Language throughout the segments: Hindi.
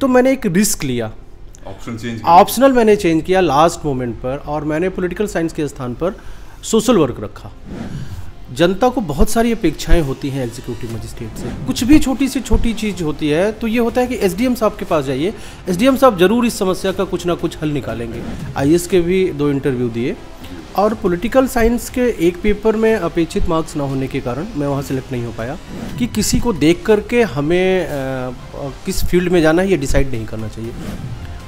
तो मैंने एक रिस्क लिया ऑप्शन चेंज ऑप्शनल मैंने चेंज किया लास्ट मोमेंट पर और मैंने पॉलिटिकल साइंस के स्थान पर सोशल वर्क रखा जनता को बहुत सारी अपेक्षाएं होती हैं एग्जीक्यूटिव मजिस्ट्रेट से कुछ भी छोटी से छोटी चीज़ होती है तो ये होता है कि एसडीएम साहब के पास जाइए एसडीएम साहब ज़रूर इस समस्या का कुछ ना कुछ हल निकालेंगे आई के भी दो इंटरव्यू दिए और पॉलिटिकल साइंस के एक पेपर में अपेक्षित मार्क्स ना होने के कारण मैं वहाँ सेलेक्ट नहीं हो पाया कि किसी को देख करके हमें आ, किस फील्ड में जाना है ये डिसाइड नहीं करना चाहिए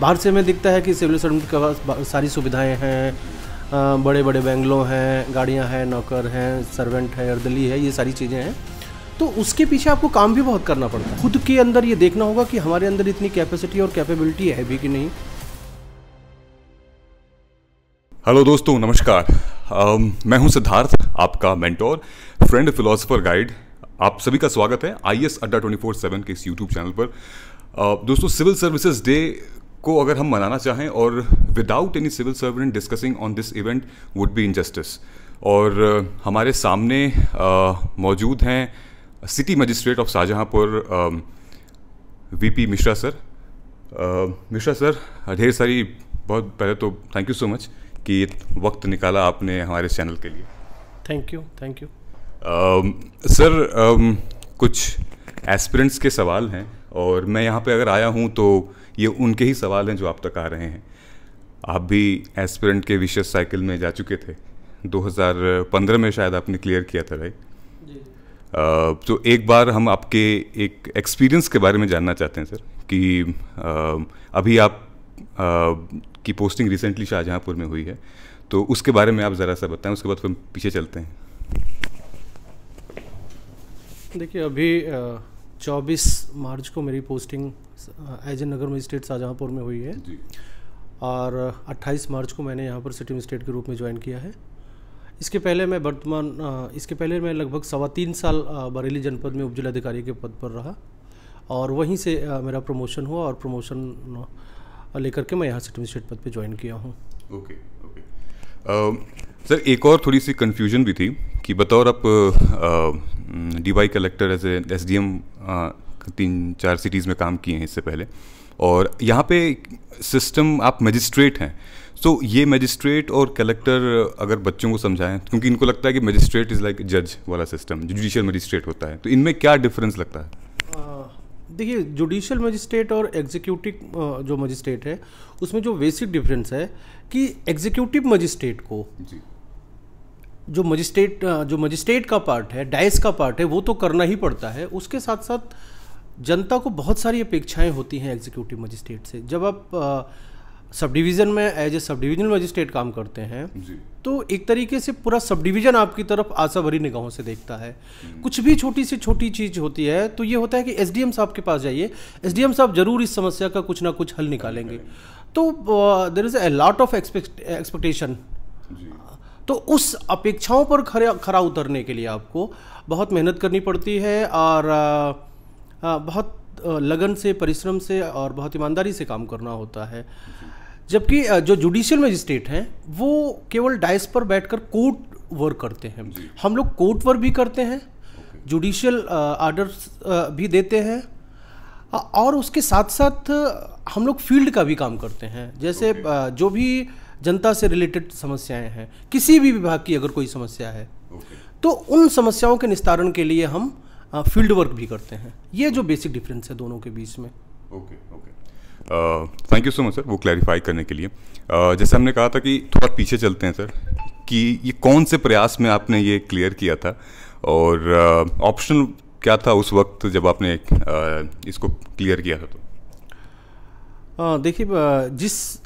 बाहर से हमें दिखता है कि सिविल सर्वेंट के पास सारी सुविधाएं हैं बड़े बड़े बैंगलों हैं गाड़ियाँ हैं नौकर हैं सर्वेंट है अर्दली है ये सारी चीज़ें हैं तो उसके पीछे आपको काम भी बहुत करना पड़ता है खुद के अंदर ये देखना होगा कि हमारे अंदर इतनी कैपेसिटी और कैपेबिलिटी है भी कि नहीं हेलो दोस्तों नमस्कार uh, मैं हूं सिद्धार्थ आपका मेंटोर फ्रेंड फिलोसोफर गाइड आप सभी का स्वागत है I S Adda twenty four seven के इस यूट्यूब चैनल पर uh, दोस्तों सिविल सर्विसेज डे को अगर हम मनाना चाहें और without any civil servant discussing on this event would be injustice और uh, हमारे सामने मौजूद हैं city magistrate of Shahjahanpur V P Mishra sir Mishra sir ढेर सारी बहुत पहले तो थैंक यू सो मच कि वक्त निकाला आपने हमारे चैनल के लिए thank you thank you sir कुछ एस्पिरेंट्स के सवाल हैं और मैं यहाँ पे अगर आया हूँ तो ये उनके ही सवाल हैं जो आप तक आ रहे हैं आप भी एस्पिरेंट के विशेष साइकिल में जा चुके थे 2015 में शायद आपने क्लियर किया था राइट तो एक बार हम आपके एक एक्सपीरियंस के बारे में जानना चाहते हैं सर कि अभी आप की पोस्टिंग रिसेंटली शाहजहाँपुर में हुई है तो उसके बारे में आप ज़रा सा बताएं उसके बाद फिर पीछे चलते हैं देखिए अभी चौबीस मार्च को मेरी पोस्टिंग एज ए नगर मजिस्ट्रेट शाहजहाँपुर में हुई है और 28 मार्च को मैंने यहाँ पर सिटी मजिस्ट्रेट के रूप में ज्वाइन किया है इसके पहले मैं वर्तमान इसके पहले मैं लगभग सवा तीन साल बरेली जनपद में उप जिलाधिकारी के पद पर रहा और वहीं से मेरा प्रमोशन हुआ और प्रमोशन और लेकर के मैं यहाँ से एडमिनिस्ट्रेट पद पर ज्वाइन किया हूँ ओके ओके सर एक और थोड़ी सी कन्फ्यूजन भी थी कि बतौर आप D Y collector as S D M तीन चार सिटीज़ में काम किए हैं इससे पहले और यहाँ पे सिस्टम आप मजिस्ट्रेट हैं सो ये मजिस्ट्रेट और कलेक्टर अगर बच्चों को समझाएं क्योंकि इनको लगता है कि मजिस्ट्रेट इज़ लाइक जज वाला सिस्टम जुडिशियल मजिस्ट्रेट होता है तो इनमें क्या डिफरेंस लगता है देखिए जुडिशियल मजिस्ट्रेट और एग्जीक्यूटिव जो मजिस्ट्रेट है उसमें जो बेसिक डिफरेंस है कि एग्जीक्यूटिव मजिस्ट्रेट को जो मजिस्ट्रेट जो मजिस्ट्रेट का पार्ट है डाइस का पार्ट है वो तो करना ही पड़ता है उसके साथ साथ जनता को बहुत सारी अपेक्षाएं होती हैं एग्जीक्यूटिव मजिस्ट्रेट से जब आप सब डिवीज़न में as a sub division magistrate काम करते हैं तो एक तरीके से पूरा सब डिवीज़न आपकी तरफ आशा भरी निगाहों से देखता है कुछ भी छोटी से छोटी चीज़ होती है तो ये होता है कि एसडीएम साहब के पास जाइए एसडीएम साहब ज़रूर इस समस्या का कुछ ना कुछ हल निकालेंगे तो there is a lot of expectation तो उस अपेक्षाओं पर खरा खरा उतरने के लिए आपको बहुत मेहनत करनी पड़ती है और आ, आ, बहुत लगन से परिश्रम से और बहुत ईमानदारी से काम करना होता है जबकि जो जुडिशियल मजिस्ट्रेट हैं वो केवल डाइस पर बैठकर कोर्ट वर्क करते हैं हम लोग कोर्ट वर्क भी करते हैं जुडिशियल आर्डर्स भी देते हैं और उसके साथ साथ हम लोग फील्ड का भी काम करते हैं जैसे जो भी जनता से रिलेटेड समस्याएं हैं किसी भी विभाग की अगर कोई समस्या है तो उन समस्याओं के निस्तारण के लिए हम फील्ड वर्क भी करते हैं ये जो बेसिक डिफरेंस है दोनों के बीच में okay okay thank you so much sir वो क्लैरिफाई करने के लिए uh, जैसे हमने कहा था कि थोड़ा पीछे चलते हैं सर कि ये कौन से प्रयास में आपने ये क्लियर किया था और ऑप्शन uh, क्या था उस वक्त जब आपने uh, इसको क्लियर किया था तो uh, देखिए uh, जिस uh,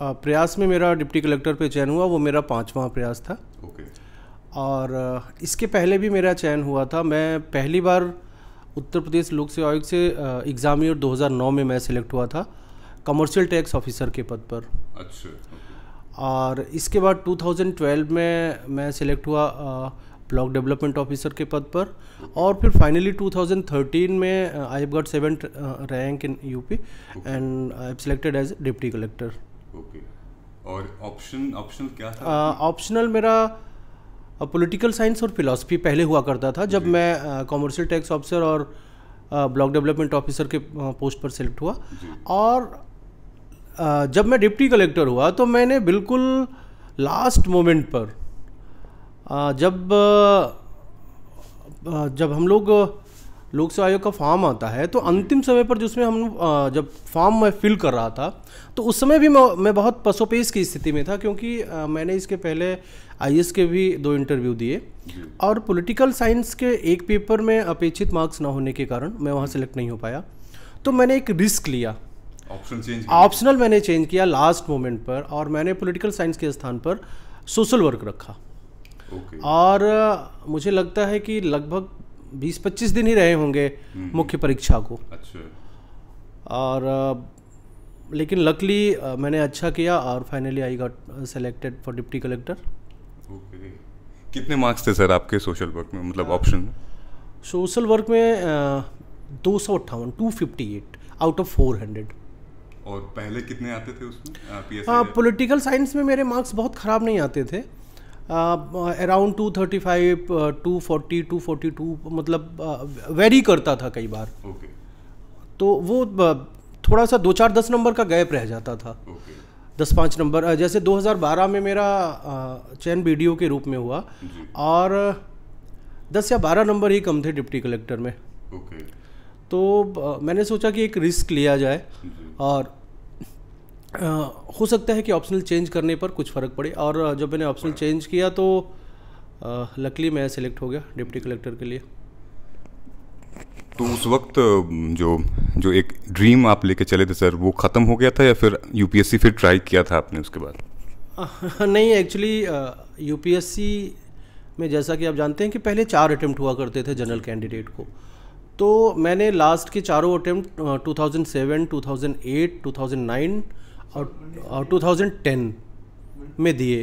प्रयास में मेरा डिप्टी कलेक्टर पे चयन हुआ वो मेरा पाँचवा प्रयास था ओके okay. और इसके पहले भी मेरा चयन हुआ था मैं पहली बार उत्तर प्रदेश लोक सेवा आयोग से एग्ज़ाम ईयर 2009 में मैं सिलेक्ट हुआ था कमर्शियल टैक्स ऑफिसर के पद पर अच्छा और इसके बाद 2012 में मैं सिलेक्ट हुआ ब्लॉक डेवलपमेंट ऑफिसर के पद पर और फिर फाइनली 2013 में I have got seven rank in UP and I have selected as deputy collector okay और ऑप्शन ऑप्शनल क्या था ऑप्शनल uh, मेरा अब पॉलिटिकल साइंस और फिलासफी पहले हुआ करता था जब मैं कॉमर्शियल टैक्स ऑफिसर और ब्लॉक डेवलपमेंट ऑफिसर के पोस्ट पर सेलेक्ट हुआ और जब मैं डिप्टी कलेक्टर हुआ तो मैंने बिल्कुल लास्ट मोमेंट पर जब जब हम लोग लोक सेवा आयोग का फॉर्म आता है तो अंतिम समय पर जिसमें हम जब फॉर्म मैं फिल कर रहा था तो उस समय भी मैं बहुत पसोपेश की स्थिति में था क्योंकि मैंने इसके पहले आई के भी दो इंटरव्यू दिए और पॉलिटिकल साइंस के एक पेपर में अपेक्षित मार्क्स ना होने के कारण मैं वहाँ सेलेक्ट नहीं हो पाया तो मैंने एक रिस्क लिया ऑप्शन चेंज ऑप्शनल मैंने चेंज किया लास्ट मोमेंट पर और मैंने पॉलिटिकल साइंस के स्थान पर सोशल वर्क रखा okay. और मुझे लगता है कि लगभग बीस पच्चीस दिन ही रहे होंगे हम्म। मुख्य परीक्षा को अच्छा और लेकिन लकली मैंने अच्छा किया और finally I got selected for deputy collector okay कितने मार्क्स थे सर आपके सोशल वर्क में मतलब ऑप्शन सोशल वर्क में दो सौ अट्ठावन two fifty eight out of four hundred और पहले कितने आते थे उसमें पॉलिटिकल साइंस हाँ, में मेरे मार्क्स बहुत ख़राब नहीं आते थे around two thirty five two forty two forty two मतलब वेरी uh, करता था कई बार okay. तो वो uh, थोड़ा सा दो चार दस नंबर का गैप रह जाता था okay. दस पाँच नंबर uh, जैसे 2012 में मेरा uh, चयन बी के रूप में हुआ और दस या बारह नंबर ही कम थे डिप्टी कलेक्टर में okay. तो uh, मैंने सोचा कि एक रिस्क लिया जाए और हो सकता है कि ऑप्शनल चेंज करने पर कुछ फ़र्क पड़े और जब मैंने ऑप्शनल चेंज किया तो लकली मैं सेलेक्ट हो गया डिप्टी कलेक्टर के लिए तो उस वक्त जो जो एक ड्रीम आप लेके चले थे सर वो ख़त्म हो गया था या फिर यूपीएससी फिर ट्राई किया था आपने उसके बाद नहीं एक्चुअली यूपीएससी में जैसा कि आप जानते हैं कि पहले चार अटैम्प्ट हुआ करते थे जनरल कैंडिडेट को तो मैंने लास्ट के चारों अटैम्प्ट टू थाउजेंड नाइन और टू थाउजेंड टेन में दिए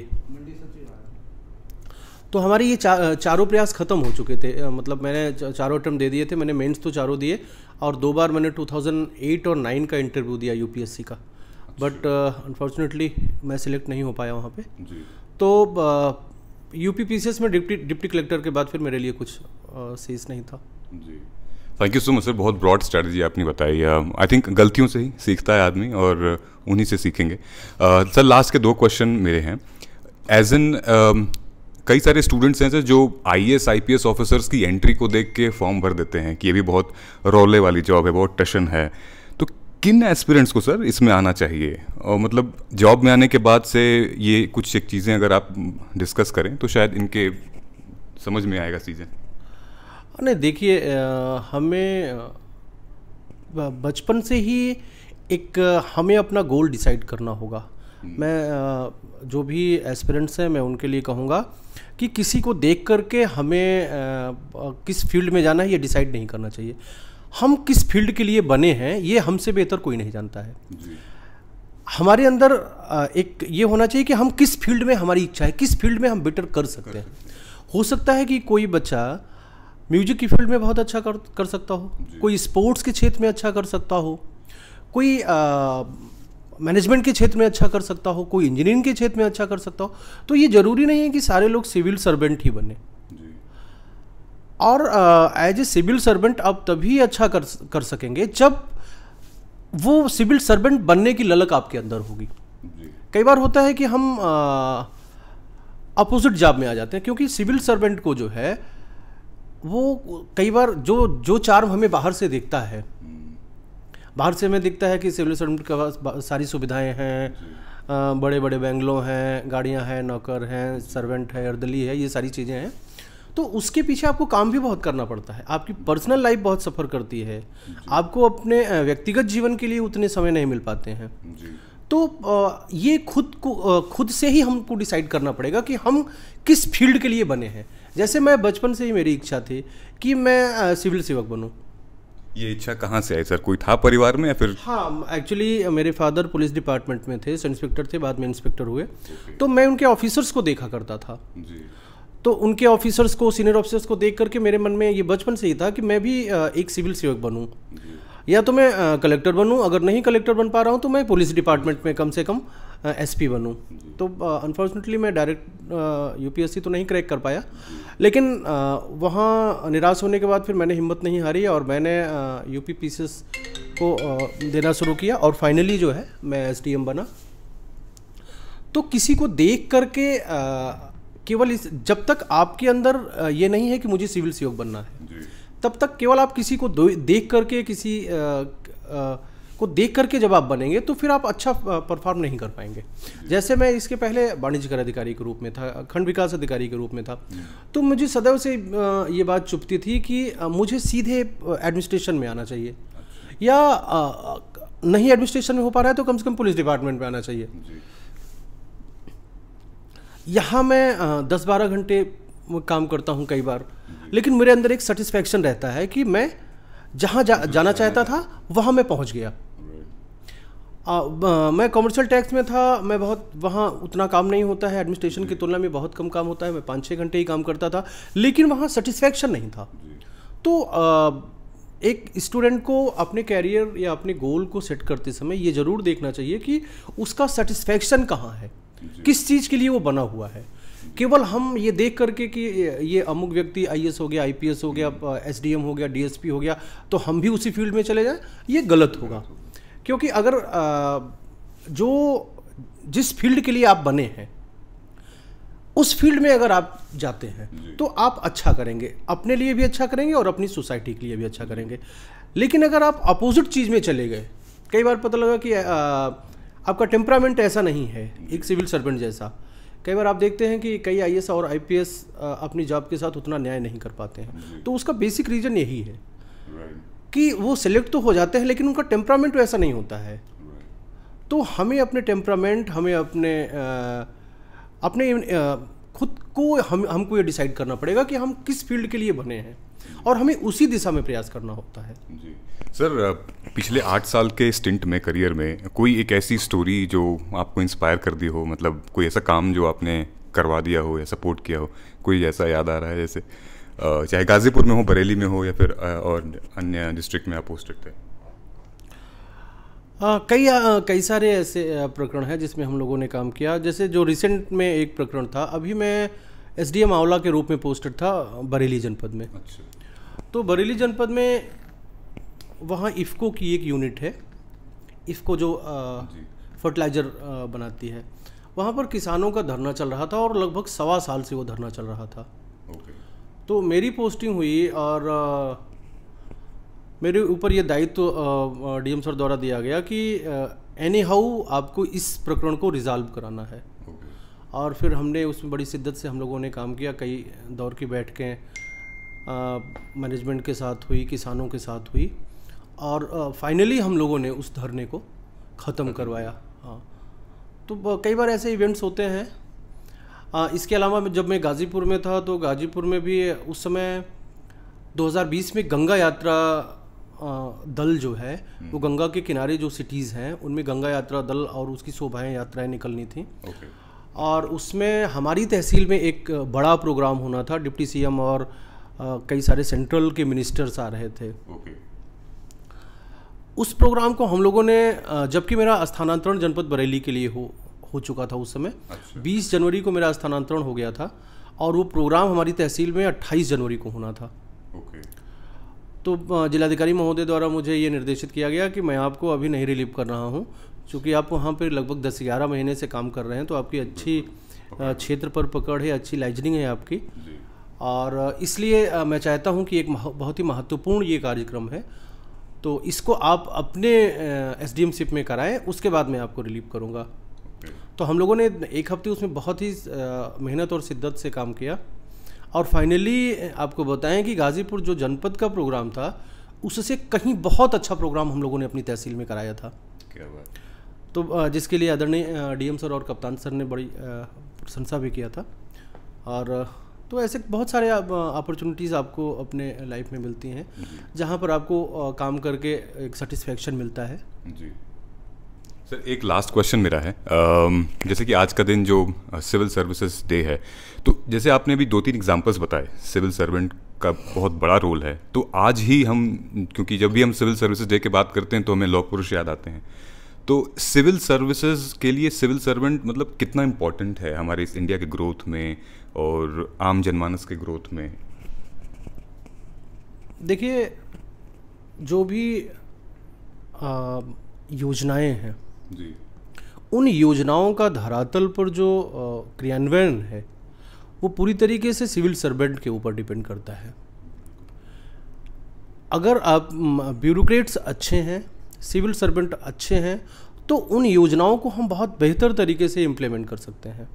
तो हमारे ये चा, चारों प्रयास ख़त्म हो चुके थे मतलब मैंने चारों अटम्प दे दिए थे मैंने मेंस तो चारों दिए और दो बार मैंने 2008 और 9 का इंटरव्यू दिया यूपीएससी का बट अनफॉर्चुनेटली uh, मैं सिलेक्ट नहीं हो पाया वहाँ पे जी। तो यू uh, पी में डिप्टी डिप्टी कलेक्टर के बाद फिर मेरे लिए कुछ uh, सीस नहीं था जी thank you so much sir बहुत ब्रॉड स्ट्रैटेजी आपने बताई आई uh, थिंक गलतियों से ही सीखता है आदमी और uh, उन्हीं से सीखेंगे सर uh, लास्ट के दो क्वेश्चन मेरे हैं एज एन um, कई सारे स्टूडेंट्स हैं सर जो I S I P S officers की एंट्री को देख के फॉर्म भर देते हैं कि ये भी बहुत रोले वाली जॉब है बहुत टशन है तो किन एस्पिरेंट्स को सर इसमें आना चाहिए और मतलब जॉब में आने के बाद से ये कुछ एक चीज़ें अगर आप डिस्कस करें तो शायद इनके समझ में आएगा चीज़ें नहीं देखिए हमें बचपन से ही एक हमें अपना गोल डिसाइड करना होगा हम्म। मैं जो भी एस्पिरेंट्स हैं मैं उनके लिए कहूँगा कि किसी को देख करके हमें किस फील्ड में जाना है ये डिसाइड नहीं करना चाहिए हम किस फील्ड के लिए बने हैं ये हमसे बेहतर कोई नहीं जानता है हमारे अंदर एक ये होना चाहिए कि हम किस फील्ड में हमारी इच्छा है किस फील्ड में हम बेटर कर सकते हैं हो सकता है कि कोई बच्चा म्यूजिक की फील्ड में बहुत अच्छा कर कर सकता हो कोई स्पोर्ट्स के क्षेत्र में अच्छा कर सकता हो कोई मैनेजमेंट के क्षेत्र में अच्छा कर सकता हो कोई इंजीनियरिंग के क्षेत्र में अच्छा कर सकता हो तो ये ज़रूरी नहीं है कि सारे लोग सिविल सर्वेंट ही बने और एज ए सिविल सर्वेंट आप तभी अच्छा कर कर सकेंगे जब वो सिविल सर्वेंट बनने की ललक आपके अंदर होगी कई बार होता है कि हम अपोजिट जॉब में आ जाते हैं क्योंकि सिविल सर्वेंट को जो है वो कई बार जो जो चार्म हमें बाहर से दिखता है बाहर से हमें दिखता है कि सिविल सर्वेंट के पास सारी सुविधाएं हैं बड़े बड़े बैंगलों हैं गाड़ियां हैं नौकर हैं सर्वेंट है अर्दली है ये सारी चीज़ें हैं तो उसके पीछे आपको काम भी बहुत करना पड़ता है आपकी पर्सनल लाइफ बहुत सफ़र करती है आपको अपने व्यक्तिगत जीवन के लिए उतने समय नहीं मिल पाते हैं तो ये खुद को खुद से ही हमको डिसाइड करना पड़ेगा कि हम किस फील्ड के लिए बने हैं जैसे मैं बचपन से ही मेरी इच्छा थी कि मैं सिविल सेवक बनूँ ये इच्छा कहाँ से आई सर कोई था परिवार में या फिर हाँ एक्चुअली मेरे फादर पुलिस डिपार्टमेंट में थे सब इंस्पेक्टर थे बाद में इंस्पेक्टर हुए okay. तो मैं उनके ऑफिसर्स को देखा करता था जी तो उनके ऑफिसर्स को सीनियर ऑफिसर्स को देख करके मेरे मन में ये बचपन से ही था कि मैं भी एक सिविल सेवक बनूँ या तो मैं कलेक्टर बनूँ अगर नहीं कलेक्टर बन पा रहा हूँ तो मैं पुलिस डिपार्टमेंट में कम से कम एसपी बनूं तो अनफॉर्चुनेटली मैं डायरेक्ट यूपीएससी तो नहीं क्रैक कर पाया लेकिन वहाँ निराश होने के बाद फिर मैंने हिम्मत नहीं हारी और मैंने यूपी पीसीएस को देना शुरू किया और फाइनली जो है मैं एसडीएम बना तो किसी को देख करके केवल इस जब तक आपके अंदर ये नहीं है कि मुझे सिविल सेवक बनना है तब तक केवल आप किसी को देख करके किसी आ, आ, को देख करके जब आप बनेंगे तो फिर आप अच्छा परफॉर्म नहीं कर पाएंगे जैसे मैं इसके पहले वाणिज्य कर अधिकारी के रूप में था खंड विकास अधिकारी के रूप में था तो मुझे सदैव से ये बात चुपती थी कि मुझे सीधे एडमिनिस्ट्रेशन में आना चाहिए या नहीं एडमिनिस्ट्रेशन में हो पा रहा है तो कम से कम पुलिस डिपार्टमेंट में आना चाहिए यहाँ मैं दस बारह घंटे काम करता हूँ कई बार लेकिन मेरे अंदर एक सेटिस्फैक्शन रहता है कि मैं जहाँ जा, जाना चाहता था वहाँ मैं पहुँच गया आ, आ, मैं कॉमर्शियल टैक्स में था मैं बहुत वहाँ उतना काम नहीं होता है एडमिनिस्ट्रेशन की तुलना में बहुत कम काम होता है मैं पाँच छः घंटे ही काम करता था लेकिन वहाँ सेटिस्फैक्शन नहीं था तो आ, एक स्टूडेंट को अपने कैरियर या अपने गोल को सेट करते समय ये ज़रूर देखना चाहिए कि उसका सेटिस्फैक्शन कहाँ है किस चीज़ के लिए वो बना हुआ है केवल हम ये देख करके कि ये अमुक व्यक्ति आई हो गया आई हो गया एस हो गया डी हो गया तो हम भी उसी फील्ड में चले जाएँ ये गलत होगा क्योंकि अगर जो जिस फील्ड के लिए आप बने हैं उस फील्ड में अगर आप जाते हैं तो आप अच्छा करेंगे अपने लिए भी अच्छा करेंगे और अपनी सोसाइटी के लिए भी अच्छा करेंगे लेकिन अगर आप अपोजिट चीज़ में चले गए कई बार पता लगा कि आ, आपका टेम्परामेंट ऐसा नहीं है एक सिविल सर्वेंट जैसा कई बार आप देखते हैं कि कई आई और आई अपनी जॉब के साथ उतना न्याय नहीं कर पाते हैं तो उसका बेसिक रीज़न यही है कि वो सिलेक्ट तो हो जाते हैं लेकिन उनका टेम्परामेंट वैसा नहीं होता है तो हमें अपने टेम्परामेंट हमें अपने आ, अपने आ, खुद को हम हमको ये डिसाइड करना पड़ेगा कि हम किस फील्ड के लिए बने हैं और हमें उसी दिशा में प्रयास करना होता है जी सर पिछले आठ साल के स्टिंट में करियर में कोई एक ऐसी स्टोरी जो आपको इंस्पायर कर दी हो मतलब कोई ऐसा काम जो आपने करवा दिया हो या सपोर्ट किया हो कोई ऐसा याद आ रहा है जैसे चाहे गाज़ीपुर में हो बरेली में हो या फिर और अन्य डिस्ट्रिक्ट में आप पोस्ट रखते हैं कई कई सारे ऐसे प्रकरण हैं जिसमें हम लोगों ने काम किया जैसे जो रिसेंट में एक प्रकरण था अभी मैं एस डी आंवला के रूप में पोस्टेड था बरेली जनपद में अच्छा। तो बरेली जनपद में वहाँ इफ़को की एक यूनिट है इफ़को जो फर्टिलाइज़र बनाती है वहाँ पर किसानों का धरना चल रहा था और लगभग सवा साल से वो धरना चल रहा था ओके। तो मेरी पोस्टिंग हुई और मेरे ऊपर ये दायित्व डीएम सर द्वारा दिया गया कि एनी हाउ आपको इस प्रकरण को रिजॉल्व कराना है और फिर हमने उसमें बड़ी शिद्दत से हम लोगों ने काम किया कई दौर की बैठकें मैनेजमेंट के साथ हुई किसानों के साथ हुई और फाइनली हम लोगों ने उस धरने को ख़त्म करवाया हाँ तो कई बार ऐसे इवेंट्स होते हैं इसके अलावा जब मैं गाज़ीपुर में था तो गाज़ीपुर में भी उस समय 2020 में गंगा यात्रा दल जो है हम्म। वो गंगा के किनारे जो सिटीज़ हैं उनमें गंगा यात्रा दल और उसकी शोभाएँ यात्राएं निकलनी थी okay. और उसमें हमारी तहसील में एक बड़ा प्रोग्राम होना था डिप्टी सीएम और कई सारे सेंट्रल के मिनिस्टर्स आ रहे थे okay. उस प्रोग्राम को हम लोगों ने जबकि मेरा स्थानांतरण जनपद बरेली के लिए हो हो चुका था उस समय अच्छा। 20 जनवरी को मेरा स्थानांतरण हो गया था और वो प्रोग्राम हमारी तहसील में 28 जनवरी को होना था ओके तो जिलाधिकारी महोदय द्वारा मुझे ये निर्देशित किया गया कि मैं आपको अभी नहीं रिलीव कर रहा हूँ चूँकि आप वहाँ पर लगभग दस ग्यारह महीने से काम कर रहे हैं तो आपकी अच्छी क्षेत्र पर पकड़ है अच्छी लाइजनिंग है आपकी और इसलिए मैं चाहता हूँ कि एक बहुत ही महत्वपूर्ण ये कार्यक्रम है तो इसको आप अपने एस शिप में कराएं उसके बाद मैं आपको रिलीव करूँगा तो हम लोगों ने एक हफ्ते उसमें बहुत ही मेहनत और शिद्दत से काम किया और फाइनली आपको बताएं कि गाज़ीपुर जो जनपद का प्रोग्राम था उससे कहीं बहुत अच्छा प्रोग्राम हम लोगों ने अपनी तहसील में कराया था क्या बात तो जिसके लिए आदरणीय डीएम सर और कप्तान सर ने बड़ी प्रशंसा भी किया था और तो ऐसे बहुत सारे अपॉर्चुनिटीज़ आप, आपको अपने लाइफ में मिलती हैं जहाँ पर आपको काम करके एक सेटिस्फेक्शन मिलता है जी सर एक लास्ट क्वेश्चन मेरा है जैसे कि आज का दिन जो सिविल सर्विसेज डे है तो जैसे आपने अभी दो तीन एग्जांपल्स बताए सिविल सर्वेंट का बहुत बड़ा रोल है तो आज ही हम क्योंकि जब भी हम सिविल सर्विसेज डे के बात करते हैं तो हमें लौह पुरुष याद आते हैं तो सिविल सर्विसेज के लिए सिविल सर्वेंट मतलब कितना इम्पोर्टेंट है हमारे इस इंडिया के ग्रोथ में और आम जनमानस के ग्रोथ में देखिए जो भी आ, योजनाएं हैं जी उन योजनाओं का धरातल पर जो क्रियान्वयन है वो पूरी तरीके से सिविल सर्वेंट के ऊपर डिपेंड करता है अगर आप ब्यूरोक्रेट्स अच्छे हैं सिविल सर्वेंट अच्छे हैं तो उन योजनाओं को हम बहुत बेहतर तरीके से इम्प्लीमेंट कर सकते हैं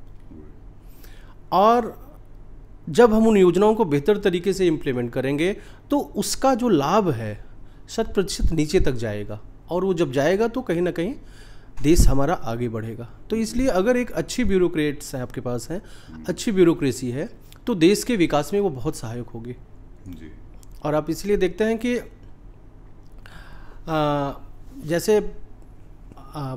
और जब हम उन योजनाओं को बेहतर तरीके से इम्प्लीमेंट करेंगे तो उसका जो लाभ है शत प्रतिशत नीचे तक जाएगा और वो जब जाएगा तो कहीं ना कहीं देश हमारा आगे बढ़ेगा तो इसलिए अगर एक अच्छी ब्यूरोक्रेट्स हैं आपके पास हैं अच्छी ब्यूरोक्रेसी है तो देश के विकास में वो बहुत सहायक होगी जी और आप इसलिए देखते हैं कि आ, जैसे आ,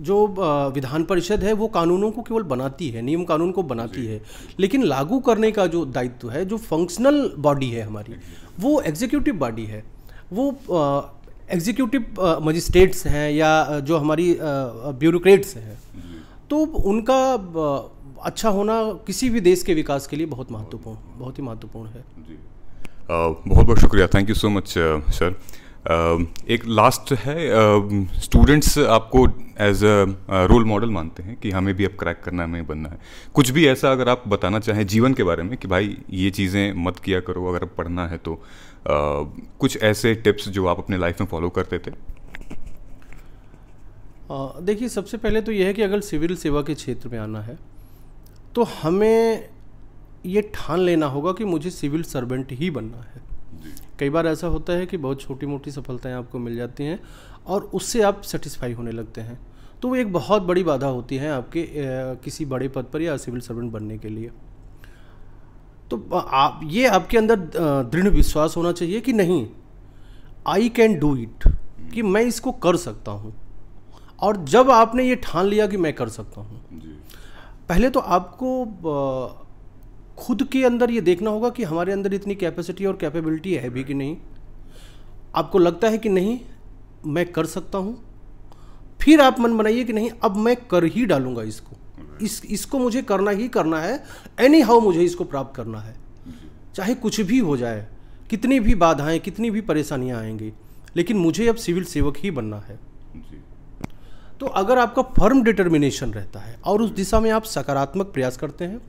जो विधान परिषद है वो कानूनों को केवल बनाती है नियम कानून को बनाती है लेकिन लागू करने का जो दायित्व है जो फंक्शनल बॉडी है हमारी वो एग्जीक्यूटिव बॉडी है वो एग्जीक्यूटिव मजिस्ट्रेट्स uh, हैं या uh, जो हमारी ब्यूरोक्रेट्स uh, हैं तो उनका अच्छा होना किसी भी देश के विकास के लिए बहुत महत्वपूर्ण बहुत ही महत्वपूर्ण है जी बहुत बहुत शुक्रिया thank you so much sir एक लास्ट है स्टूडेंट्स आपको एज अ रोल मॉडल मानते हैं कि हमें भी अब क्रैक करना हमें बनना है कुछ भी ऐसा अगर आप बताना चाहें जीवन के बारे में कि भाई ये चीज़ें मत किया करो अगर पढ़ना है तो uh, कुछ ऐसे टिप्स जो आप अपने लाइफ में फॉलो करते थे देखिए सबसे पहले तो यह है कि अगर सिविल सेवा के क्षेत्र में आना है तो हमें ये ठान लेना होगा कि मुझे सिविल सर्वेंट ही बनना है कई बार ऐसा होता है कि बहुत छोटी मोटी सफलताएं आपको मिल जाती हैं और उससे आप सेटिस्फाई होने लगते हैं तो वो एक बहुत बड़ी बाधा होती है आपके ए, किसी बड़े पद पर या सिविल सर्वेंट बनने के लिए तो आप ये आपके अंदर दृढ़ विश्वास होना चाहिए कि नहीं आई कैन डू इट कि मैं इसको कर सकता हूँ और जब आपने ये ठान लिया कि मैं कर सकता हूँ पहले तो आपको खुद के अंदर ये देखना होगा कि हमारे अंदर इतनी कैपेसिटी और कैपेबिलिटी है भी कि नहीं आपको लगता है कि नहीं मैं कर सकता हूँ फिर आप मन बनाइए कि नहीं अब मैं कर ही डालूंगा इसको इस इसको मुझे करना ही करना है एनी हाउ मुझे इसको प्राप्त करना है चाहे कुछ भी हो जाए कितनी भी बाधाएं कितनी भी परेशानियां आएंगी लेकिन मुझे अब सिविल सेवक ही बनना है तो अगर आपका फर्म डिटर्मिनेशन रहता है और उस दिशा में आप सकारात्मक प्रयास करते हैं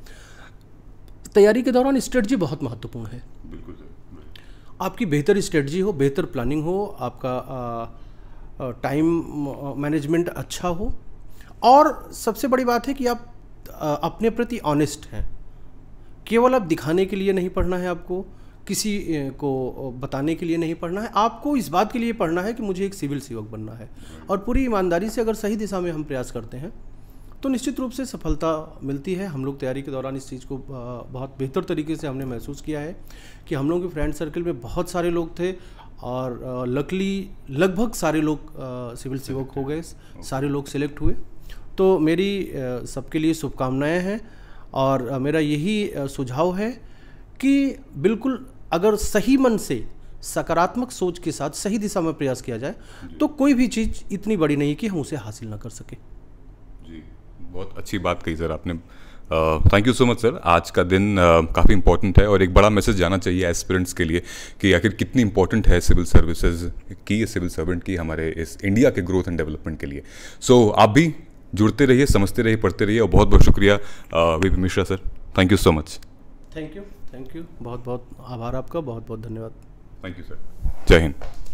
तैयारी के दौरान स्ट्रेटजी बहुत महत्वपूर्ण है आपकी बेहतर स्ट्रेटजी हो बेहतर प्लानिंग हो आपका टाइम मैनेजमेंट अच्छा हो और सबसे बड़ी बात है कि आप अपने प्रति ऑनेस्ट हैं केवल आप दिखाने के लिए नहीं पढ़ना है आपको किसी को बताने के लिए नहीं पढ़ना है आपको इस बात के लिए पढ़ना है कि मुझे एक सिविल सेवक बनना है और पूरी ईमानदारी से अगर सही दिशा में हम प्रयास करते हैं तो निश्चित रूप से सफलता मिलती है हम लोग तैयारी के दौरान इस चीज़ को बहुत बेहतर तरीके से हमने महसूस किया है कि हम लोगों के फ्रेंड सर्कल में बहुत सारे लोग थे और लकली लगभग सारे लोग सिविल सेवक हो गए सारे लोग सिलेक्ट हुए तो मेरी सबके लिए शुभकामनाएँ हैं और मेरा यही सुझाव है कि बिल्कुल अगर सही मन से सकारात्मक सोच के साथ सही दिशा में प्रयास किया जाए तो कोई भी चीज़ इतनी बड़ी नहीं कि हम उसे हासिल ना कर सके जी बहुत अच्छी बात कही सर आपने thank you so much sir आज का दिन uh, काफ़ी इंपॉर्टेंट है और एक बड़ा मैसेज जाना चाहिए एस्पिरेंट्स के लिए कि आखिर कितनी इंपॉर्टेंट है सिविल सर्विसेज की सिविल सर्वेंट की हमारे इस इंडिया के ग्रोथ एंड डेवलपमेंट के लिए सो so, आप भी जुड़ते रहिए समझते रहिए पढ़ते रहिए और बहुत बहुत शुक्रिया VP Mishra sir thank you so much thank you thank you बहुत बहुत आभार आपका बहुत बहुत धन्यवाद थैंक यू सर जय हिंद